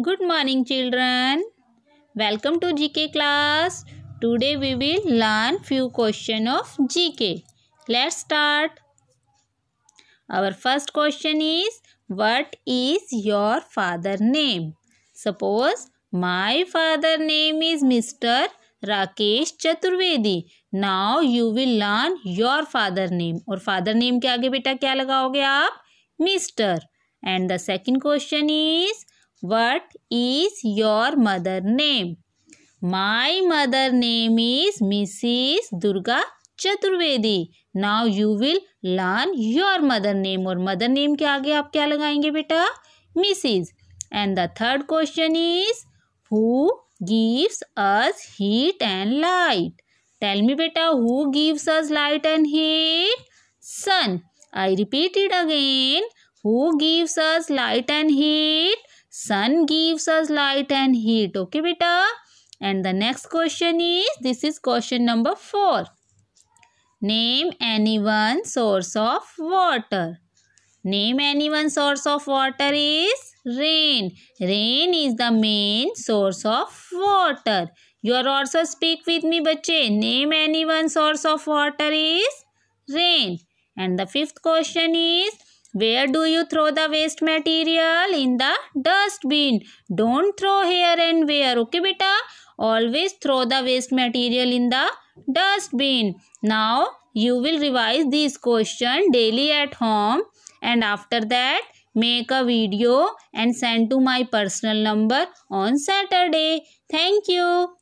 good morning children welcome to gk class today we will learn few question of gk let's start our first question is what is your father name suppose my father name is mr Rakesh Chaturvedi now you will learn your father name और father name के आगे बेटा क्या लगाओगे आप mister and the second question is what is your mother name my mother name is missus Durga Chaturvedi now you will learn your mother name और mother name के आगे आप क्या लगाएंगे बेटा missus and the third question is who gives us heat and light tell मी बेटा who gives us light and heat sun I repeat it again who gives us light and heat sun gives us light and heat okay beta and the next question is this is question number 4 name any one source of water name any one source of water is rain rain is the main source of water you are also speak with me bache name any one source of water is rain and the fifth question is where do you throw the waste material? In the dustbin. Don't throw here and where. Okay, beta? Always throw the waste material in the dustbin. Now, you will revise this question daily at home. And after that, make a video and send to my personal number on Saturday. Thank you.